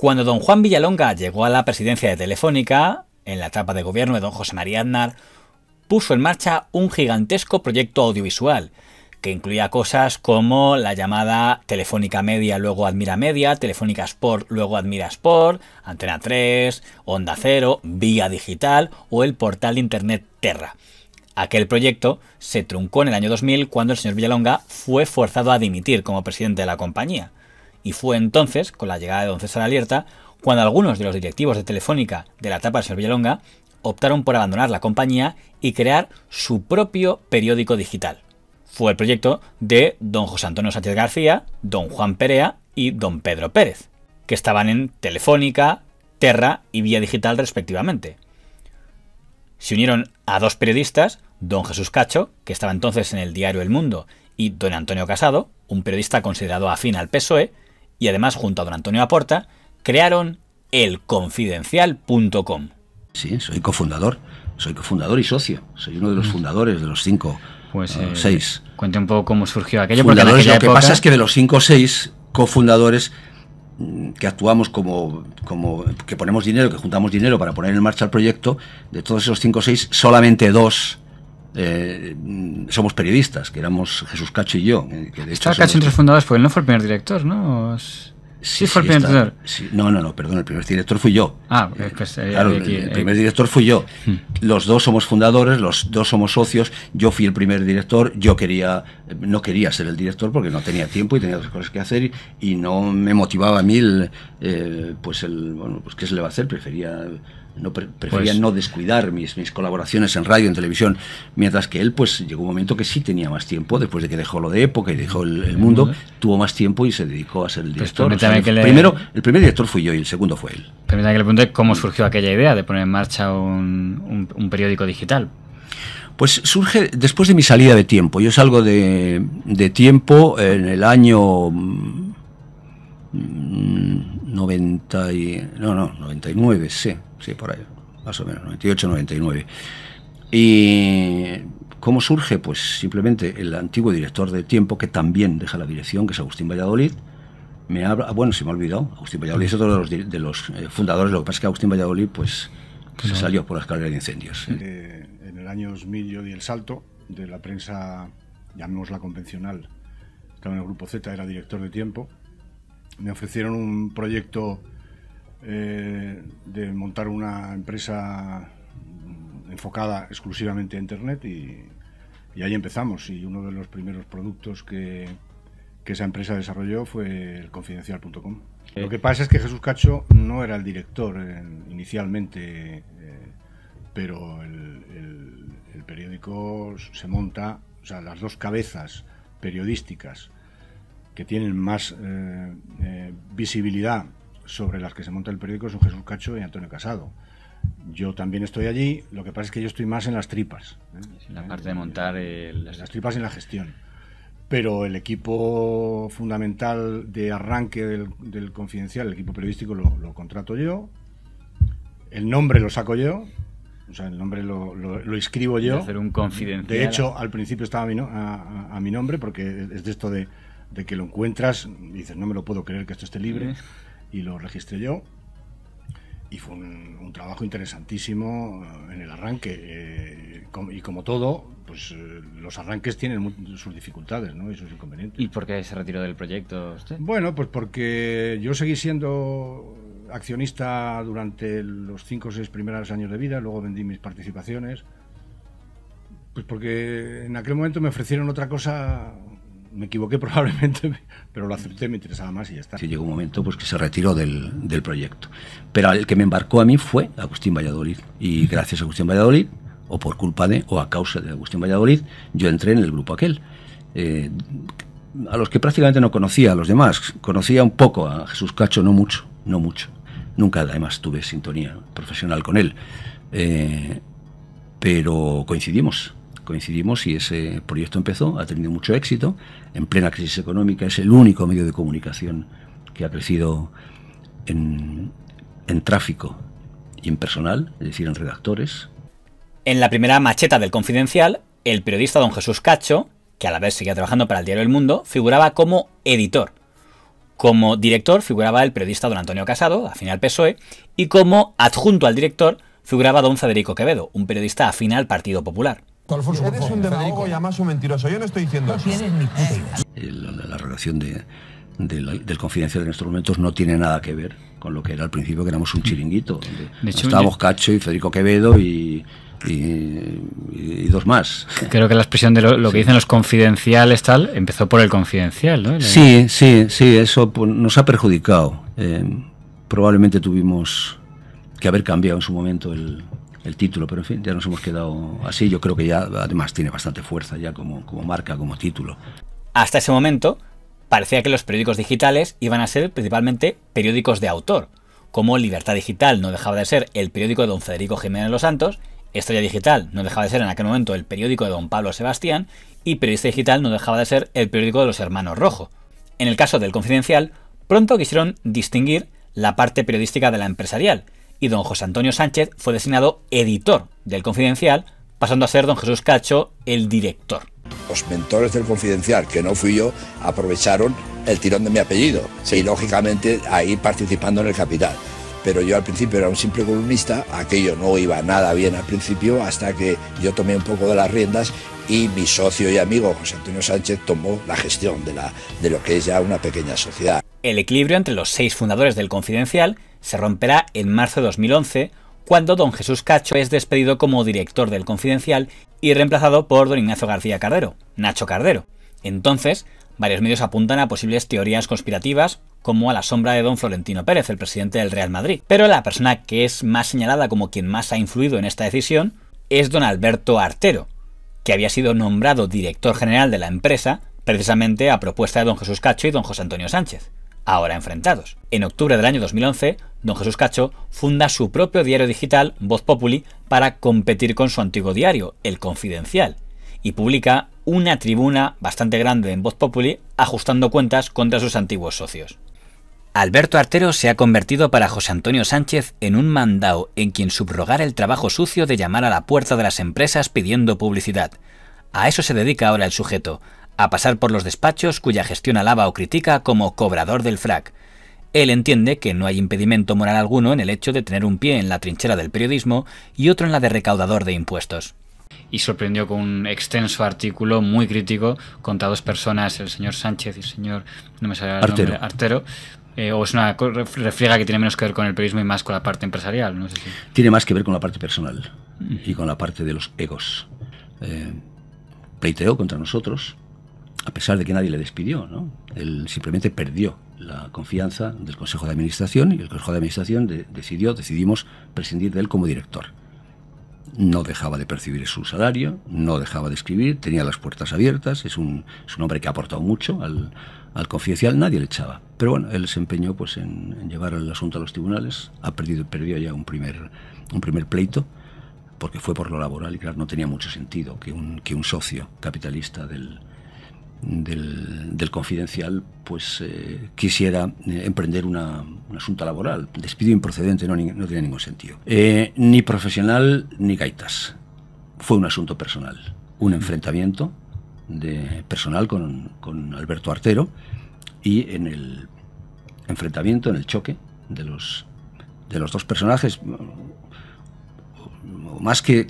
Cuando don Juan Villalonga llegó a la presidencia de Telefónica, en la etapa de gobierno de don José María Aznar, puso en marcha un gigantesco proyecto audiovisual, que incluía cosas como la llamada Telefónica Media, luego Admira Media, Telefónica Sport, luego Admira Sport, Antena 3, Onda Cero, Vía Digital o el portal de Internet Terra. Aquel proyecto se truncó en el año 2000 cuando el señor Villalonga fue forzado a dimitir como presidente de la compañía y fue entonces, con la llegada de Don César Alerta, cuando algunos de los directivos de Telefónica de la etapa de longa optaron por abandonar la compañía y crear su propio periódico digital. Fue el proyecto de don José Antonio Sánchez García, don Juan Perea y don Pedro Pérez, que estaban en Telefónica, Terra y Vía Digital respectivamente. Se unieron a dos periodistas, don Jesús Cacho, que estaba entonces en el diario El Mundo, y don Antonio Casado, un periodista considerado afín al PSOE, y además junto a don Antonio Aporta, crearon elconfidencial.com. Sí, soy cofundador, soy cofundador y socio, soy uno de los mm. fundadores de los cinco pues, ah, eh, seis. Cuente un poco cómo surgió aquello. lo que pasa es que de los cinco o seis cofundadores mm, que actuamos como, como que ponemos dinero, que juntamos dinero para poner en marcha el proyecto, de todos esos cinco o seis, solamente dos eh, somos periodistas, que éramos Jesús Cacho y yo. Eh, que Cacho entre los fundadores fue él no fue el primer director, ¿no? Sí, fue el primer director. no, no, no, perdón, el primer director fui yo. Ah, pues, pues, eh, claro, el primer director fui yo. Hmm. Los dos somos fundadores, los dos somos socios. Yo fui el primer director. Yo quería, no quería ser el director porque no tenía tiempo y tenía otras cosas que hacer y, no me motivaba a mí pues el, bueno, pues qué se le va a hacer. Prefería no prefería pues no descuidar mis, colaboraciones en radio, en televisión, mientras que él pues llegó un momento que sí tenía más tiempo, después de que dejó lo de época y dejó el, mundo, tuvo más tiempo y se dedicó a ser el pues director. el, primero, el primer director fui yo y el segundo fue él. Permítame que le pregunte cómo surgió aquella idea de poner en marcha un, periódico digital. Pues surge después de mi salida de tiempo. Yo salgo de, de tiempo en el año mm, 90 y, no, no, 99, sí, sí, por ahí, más o menos, 98, 99. ¿Y cómo surge? Pues simplemente el antiguo director de Tiempo, que también deja la dirección, que es Agustín Valladolid, me habla, ah, bueno, se me ha olvidado, Agustín Valladolid es otro de los, eh, fundadores, lo que pasa es que Agustín Valladolid, pues, se salió por la escalera de incendios. Eh, en el año 2000 yo di el salto de la prensa, llamémosla convencional, estaba en el grupo Z, era director de Tiempo, me ofrecieron un proyecto eh, de montar una empresa mm, enfocada exclusivamente a Internet y, ahí empezamos. Y uno de los primeros productos que, esa empresa desarrolló fue el confidencial.com. Lo que pasa es que Jesús Cacho no era el director eh, inicialmente, eh, pero el, el periódico se monta, o sea, las dos cabezas periodísticas tienen más eh, eh, visibilidad sobre las que se monta el periódico son Jesús Cacho y Antonio Casado. Yo también estoy allí, lo que pasa es que yo estoy más en las tripas. ¿eh? En la parte de montar... Las tripas y la gestión. Pero el equipo fundamental de arranque del, confidencial, el equipo periodístico, lo, contrato yo. El nombre lo saco yo. O sea, el nombre lo, lo, inscribo yo. De un De hecho, al principio estaba a a mi nombre, porque es de esto de de que lo encuentras, y dices, no me lo puedo creer que esto esté libre, y lo registré yo. Y fue un, trabajo interesantísimo eh, en el arranque. Eh, y como todo, pues eh, los arranques tienen sus dificultades ¿no? y sus inconvenientes. ¿Y por qué se retiró del proyecto usted? Bueno, pues porque yo seguí siendo accionista durante los cinco o seis primeros años de vida, luego vendí mis participaciones. Pues porque en aquel momento me ofrecieron otra cosa me equivoqué probablemente, pero lo acepté, me interesaba más y ya está. llegó un momento pues, que se retiró del, proyecto. Pero el que me embarcó a mí fue Agustín Valladolid. Y gracias a Agustín Valladolid, o por culpa de, o a causa de Agustín Valladolid, yo entré en el grupo aquel. Eh, a los que prácticamente no conocía, a los demás. Conocía un poco a Jesús Cacho, no mucho, no mucho. Nunca además tuve sintonía profesional con él. Eh, pero coincidimos coincidimos y ese proyecto empezó, ha tenido mucho éxito, en plena crisis económica, es el único medio de comunicación que ha crecido en, tráfico y en personal, es decir, en redactores. En la primera macheta del Confidencial, el periodista don Jesús Cacho, que a la vez seguía trabajando para el diario El Mundo, figuraba como editor. Como director figuraba el periodista don Antonio Casado, afín al PSOE, y como adjunto al director figuraba don Federico Quevedo, un periodista afín al Partido Popular. Eres un demagogo y además un mentiroso. Yo no estoy diciendo eso. Eh, la, relación del confidencial En estos momentos no tiene nada que ver con lo que era al principio, que éramos un chiringuito. estábamos Cacho y Federico Quevedo y, dos más. Creo que la expresión de lo, que dicen los confidenciales tal empezó por el confidencial, Sí, sí, sí, eso pues, nos ha perjudicado. Eh, probablemente tuvimos que haber cambiado en su momento el, el título, pero en fin, ya nos hemos quedado así. Yo creo que ya además tiene bastante fuerza ya como, marca, como título. Hasta ese momento parecía que los periódicos digitales iban a ser principalmente periódicos de autor. Como Libertad Digital no dejaba de ser el periódico de don Federico Jiménez Los Santos, Estrella Digital no dejaba de ser en aquel momento el periódico de don Pablo Sebastián y Periodista Digital no dejaba de ser el periódico de los hermanos Rojo. En el caso del Confidencial, pronto quisieron distinguir la parte periodística de la empresarial y don José Antonio Sánchez fue designado editor del Confidencial, pasando a ser don Jesús Cacho el director. Los mentores del Confidencial, que no fui yo, aprovecharon el tirón de mi apellido y lógicamente ahí participando en el capital. Pero yo al principio era un simple columnista, aquello no iba nada bien al principio hasta que yo tomé un poco de las riendas y mi socio y amigo José Antonio Sánchez tomó la gestión de lo que es ya una pequeña sociedad. El equilibrio entre los seis fundadores del Confidencial se romperá en marzo de 2011, cuando don Jesús Cacho es despedido como director del Confidencial y reemplazado por don Ignacio García Cardero, Nacho Cardero. Entonces, varios medios apuntan a posibles teorías conspirativas, como a la sombra de don Florentino Pérez, el presidente del Real Madrid. Pero la persona que es más señalada como quien más ha influido en esta decisión es don Alberto Artero, que había sido nombrado director general de la empresa precisamente a propuesta de don Jesús Cacho y don José Antonio Sánchez ahora enfrentados. En octubre del año 2011, don Jesús Cacho funda su propio diario digital, Voz Populi, para competir con su antiguo diario, El Confidencial, y publica una tribuna bastante grande en Voz Populi, ajustando cuentas contra sus antiguos socios. Alberto Artero se ha convertido para José Antonio Sánchez en un mandao en quien subrogar el trabajo sucio de llamar a la puerta de las empresas pidiendo publicidad. A eso se dedica ahora el sujeto, a pasar por los despachos cuya gestión alaba o critica como cobrador del frac. Él entiende que no hay impedimento moral alguno en el hecho de tener un pie en la trinchera del periodismo y otro en la de recaudador de impuestos y sorprendió con un extenso artículo muy crítico contra dos personas, el señor Sánchez y el señor no Artero. Artero eh, o es una refriega que tiene menos que ver con el periodismo y más con la parte empresarial. Tiene más que ver con la parte personal mm. y con la parte de los egos. Eh, pleiteó contra nosotros, a pesar de que nadie le despidió, Él simplemente perdió la confianza del Consejo de Administración y el Consejo de Administración decidió, decidimos prescindir de él como director. No dejaba de percibir su salario, no dejaba de escribir, tenía las puertas abiertas, es un, hombre que ha aportado mucho al, al, confidencial, nadie le echaba. Pero bueno, él se empeñó pues, en, llevar el asunto a los tribunales, ha perdido, perdió ya un primer, un primer pleito, porque fue por lo laboral y claro, no tenía mucho sentido que un socio capitalista del, del, confidencial, pues eh, quisiera eh, emprender una, un asunto laboral. Despido improcedente no, no tiene ningún sentido. Eh, ni profesional ni gaitas. Fue un asunto personal. Un enfrentamiento de personal con, Alberto Artero y en el enfrentamiento, en el choque de los, de los dos personajes, más que,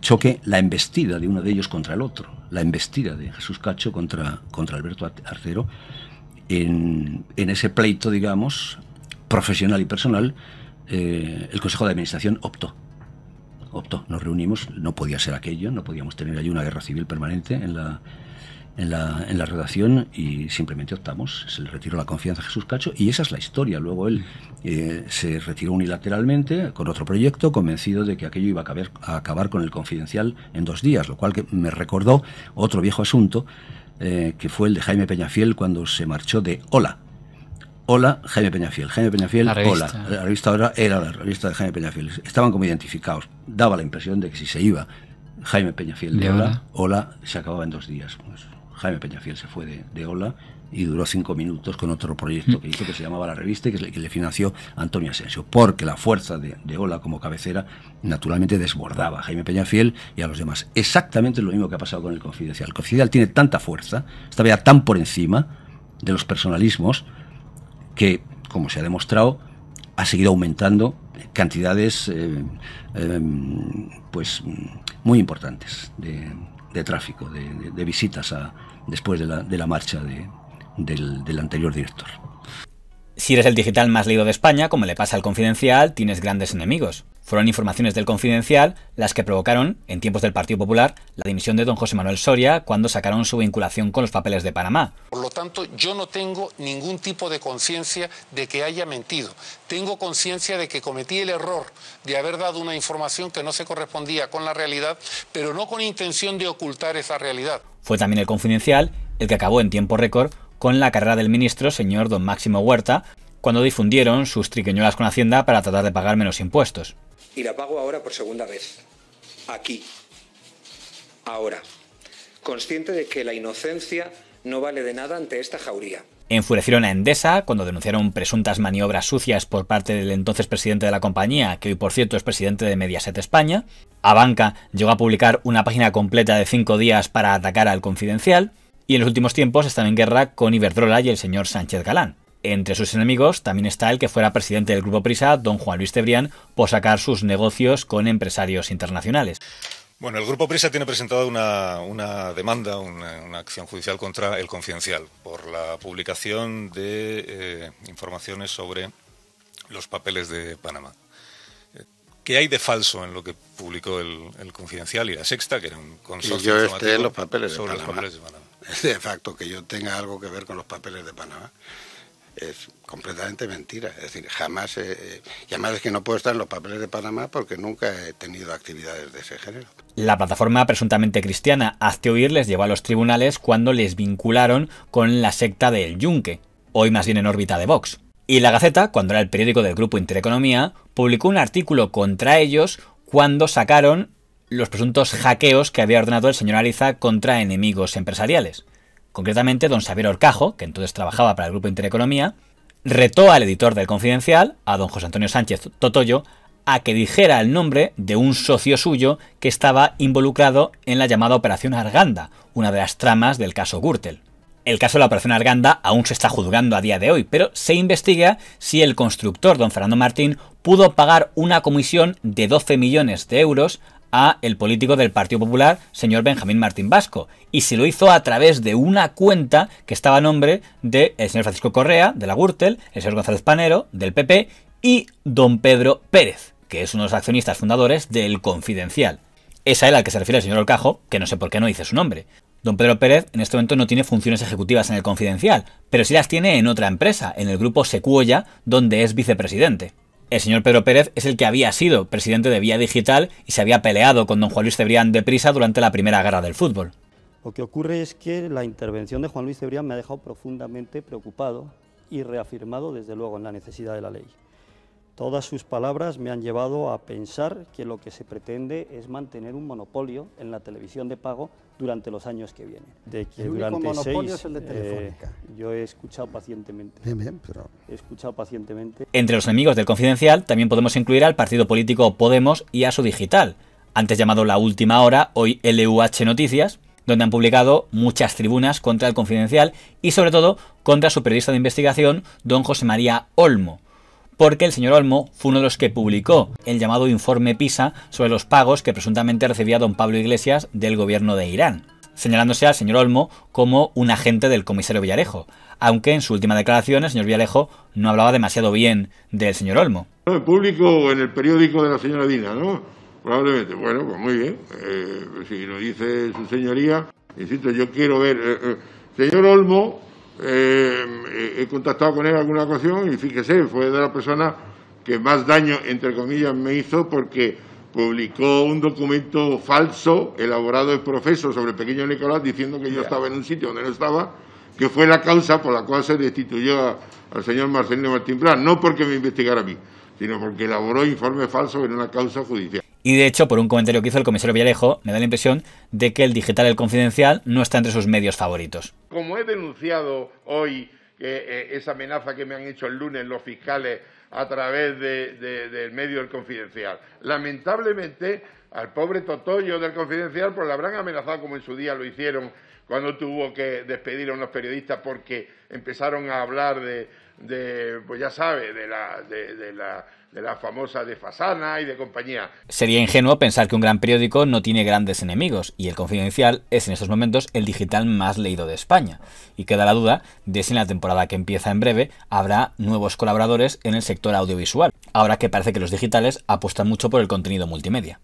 choque, la embestida de uno de ellos contra el otro, la embestida de Jesús Cacho contra, contra Alberto Arcero en, ese pleito, digamos, profesional y personal, eh, el Consejo de Administración optó. Optó, nos reunimos, no podía ser aquello, no podíamos tener allí una guerra civil permanente en la, en la, en la redacción y simplemente optamos. Se le retiró la confianza a Jesús Cacho y esa es la historia. Luego él eh, se retiró unilateralmente con otro proyecto, convencido de que aquello iba a acabar, con el confidencial en dos días, lo cual me recordó otro viejo asunto eh, que fue el de Jaime Peñafiel cuando se marchó de Hola. Hola, Jaime Peñafiel. Jaime Peñafiel, la hola. La revista ahora era la revista de Jaime Peñafiel. Estaban como identificados. Daba la impresión de que si se iba Jaime Peñafiel de, hola, hola, se acababa en dos días. Pues, Jaime Peñafiel se fue de, Ola y duró cinco minutos con otro proyecto mm. que hizo que se llamaba La Revista y que, le financió Antonio Asensio, porque la fuerza de, Ola como cabecera naturalmente desbordaba a Jaime Peñafiel y a los demás. Exactamente lo mismo que ha pasado con el Confidencial. El Confidencial tiene tanta fuerza, está ya tan por encima de los personalismos que, como se ha demostrado, ha seguido aumentando cantidades eh, eh, pues muy importantes de de tráfico, de, visitas a, después de la, marcha del anterior director. Si eres el digital más leído de España, como le pasa al Confidencial, tienes grandes enemigos. Fueron informaciones del Confidencial las que provocaron, en tiempos del Partido Popular, la dimisión de don José Manuel Soria cuando sacaron su vinculación con los papeles de Panamá. Por lo tanto, yo no tengo ningún tipo de conciencia de que haya mentido. Tengo conciencia de que cometí el error de haber dado una información que no se correspondía con la realidad, pero no con intención de ocultar esa realidad. Fue también el Confidencial el que acabó en tiempo récord con la carrera del ministro, señor don Máximo Huerta, cuando difundieron sus triqueñuelas con Hacienda para tratar de pagar menos impuestos. Y la pago ahora por segunda vez. Aquí. Ahora. Consciente de que la inocencia no vale de nada ante esta jauría. Enfurecieron a Endesa cuando denunciaron presuntas maniobras sucias por parte del entonces presidente de la compañía, que hoy por cierto es presidente de Mediaset España. A Banca llegó a publicar una página completa de cinco días para atacar al Confidencial y en los últimos tiempos están en guerra con Iberdrola y el señor Sánchez Galán. Entre sus enemigos también está el que fuera presidente del Grupo Prisa, don Juan Luis Tebrián, por sacar sus negocios con empresarios internacionales. Bueno, el Grupo Prisa tiene presentado una, demanda, una, acción judicial contra el Confidencial por la publicación de eh, informaciones sobre los papeles de Panamá. Eh, ¿Qué hay de falso en lo que publicó el, Confidencial y la Sexta, que era un consorcio sobre este, de los papeles de Panamá? de facto que yo tenga algo que ver con los papeles de Panamá es completamente mentira. Es decir, jamás, eh, eh, y es que no puedo estar en los papeles de Panamá porque nunca he tenido actividades de ese género. La plataforma presuntamente cristiana Hazte Oír les llevó a los tribunales cuando les vincularon con la secta del Yunque, hoy más bien en órbita de Vox. Y La Gaceta, cuando era el periódico del grupo Intereconomía, publicó un artículo contra ellos cuando sacaron los presuntos hackeos que había ordenado el señor Ariza contra enemigos empresariales. Concretamente, don Xavier Orcajo, que entonces trabajaba para el Grupo Intereconomía, retó al editor del Confidencial, a don José Antonio Sánchez Totoyo, a que dijera el nombre de un socio suyo que estaba involucrado en la llamada Operación Arganda, una de las tramas del caso Gürtel. El caso de la Operación Arganda aún se está juzgando a día de hoy, pero se investiga si el constructor don Fernando Martín pudo pagar una comisión de 12 millones de euros a el político del Partido Popular, señor Benjamín Martín Vasco, y se lo hizo a través de una cuenta que estaba a nombre del eh, señor Francisco Correa, de la Gürtel, el señor González Panero, del PP, y don Pedro Pérez, que es uno de los accionistas fundadores del Confidencial. Es a él al que se refiere el señor Olcajo, que no sé por qué no dice su nombre. Don Pedro Pérez en este momento no tiene funciones ejecutivas en el Confidencial, pero sí las tiene en otra empresa, en el grupo Secuoya, donde es vicepresidente el señor Pedro Pérez es el que había sido presidente de Vía Digital y se había peleado con don Juan Luis Cebrián de prisa durante la primera guerra del fútbol. Lo que ocurre es que la intervención de Juan Luis Cebrián me ha dejado profundamente preocupado y reafirmado, desde luego, en la necesidad de la ley. Todas sus palabras me han llevado a pensar que lo que se pretende es mantener un monopolio en la televisión de pago durante los años que vienen. el único durante es el de eh, Telefónica. yo he escuchado pacientemente. Bien, bien, pero... He escuchado pacientemente. Entre los enemigos del Confidencial también podemos incluir al partido político Podemos y a su digital, antes llamado La Última Hora, hoy LUH Noticias, donde han publicado muchas tribunas contra el Confidencial y sobre todo contra su periodista de investigación, don José María Olmo porque el señor Olmo fue uno de los que publicó el llamado informe PISA sobre los pagos que presuntamente recibía don Pablo Iglesias del gobierno de Irán señalándose al señor Olmo como un agente del comisario Villarejo, aunque en su última declaración el señor Villarejo no hablaba demasiado bien del señor Olmo. Lo en público, en el periódico de la señora Dina, ¿no? Probablemente. Bueno, pues muy bien. Eh, si lo dice su señoría, insisto, yo quiero ver. Eh, eh, señor Olmo eh, he contactado con él en alguna ocasión y fíjese, fue de la persona que más daño, entre comillas, me hizo porque publicó un documento falso elaborado en profeso sobre el pequeño Nicolás diciendo que yo estaba en un sitio donde no estaba, que fue la causa por la cual se destituyó al señor Marcelino Martín Plan, no porque me investigara a mí, sino porque elaboró informe falso en una causa judicial. Y de hecho, por un comentario que hizo el comisario Villarejo, me da la impresión de que el digital, el confidencial, no está entre sus medios favoritos. Como he denunciado hoy eh, eh, esa amenaza que me han hecho el lunes los fiscales a través del medio del confidencial, lamentablemente al pobre Totoyo del confidencial pues le habrán amenazado como en su día lo hicieron cuando tuvo que despedir a unos periodistas porque empezaron a hablar de, pues ya sabe, de la, de, la de la famosa de Fasana y de compañía. Sería ingenuo pensar que un gran periódico no tiene grandes enemigos, y el Confidencial es en estos momentos el digital más leído de España. Y queda la duda de si en la temporada que empieza en breve habrá nuevos colaboradores en el sector audiovisual, ahora que parece que los digitales apuestan mucho por el contenido multimedia.